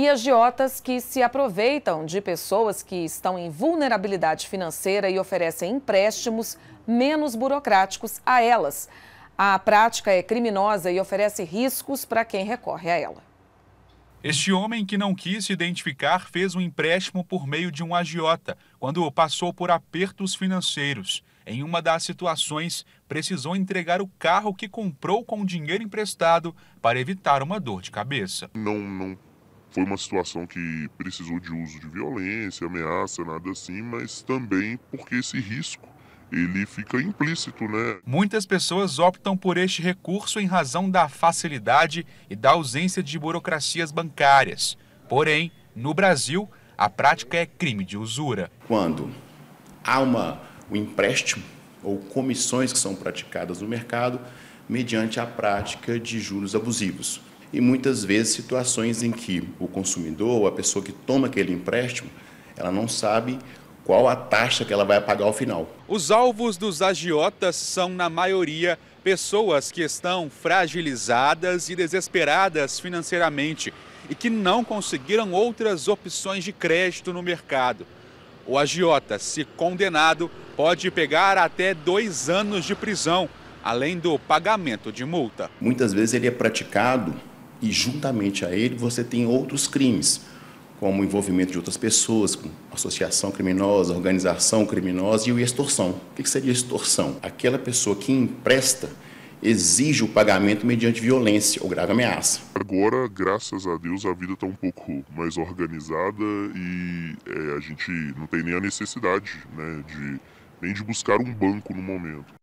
e agiotas que se aproveitam de pessoas que estão em vulnerabilidade financeira e oferecem empréstimos menos burocráticos a elas. A prática é criminosa e oferece riscos para quem recorre a ela. Este homem que não quis se identificar fez um empréstimo por meio de um agiota quando passou por apertos financeiros. Em uma das situações, precisou entregar o carro que comprou com dinheiro emprestado para evitar uma dor de cabeça. Não, não foi uma situação que precisou de uso de violência, ameaça, nada assim, mas também porque esse risco ele fica implícito, né? Muitas pessoas optam por este recurso em razão da facilidade e da ausência de burocracias bancárias. Porém, no Brasil, a prática é crime de usura. Quando há uma, um empréstimo ou comissões que são praticadas no mercado mediante a prática de juros abusivos e muitas vezes situações em que o consumidor, a pessoa que toma aquele empréstimo, ela não sabe qual a taxa que ela vai pagar ao final. Os alvos dos agiotas são, na maioria, pessoas que estão fragilizadas e desesperadas financeiramente e que não conseguiram outras opções de crédito no mercado. O agiota, se condenado, pode pegar até dois anos de prisão, além do pagamento de multa. Muitas vezes ele é praticado e juntamente a ele você tem outros crimes, como o envolvimento de outras pessoas, associação criminosa, organização criminosa e o extorsão. O que seria extorsão? Aquela pessoa que empresta exige o pagamento mediante violência ou grave ameaça. Agora, graças a Deus, a vida está um pouco mais organizada e é, a gente não tem nem a necessidade né, de, nem de buscar um banco no momento.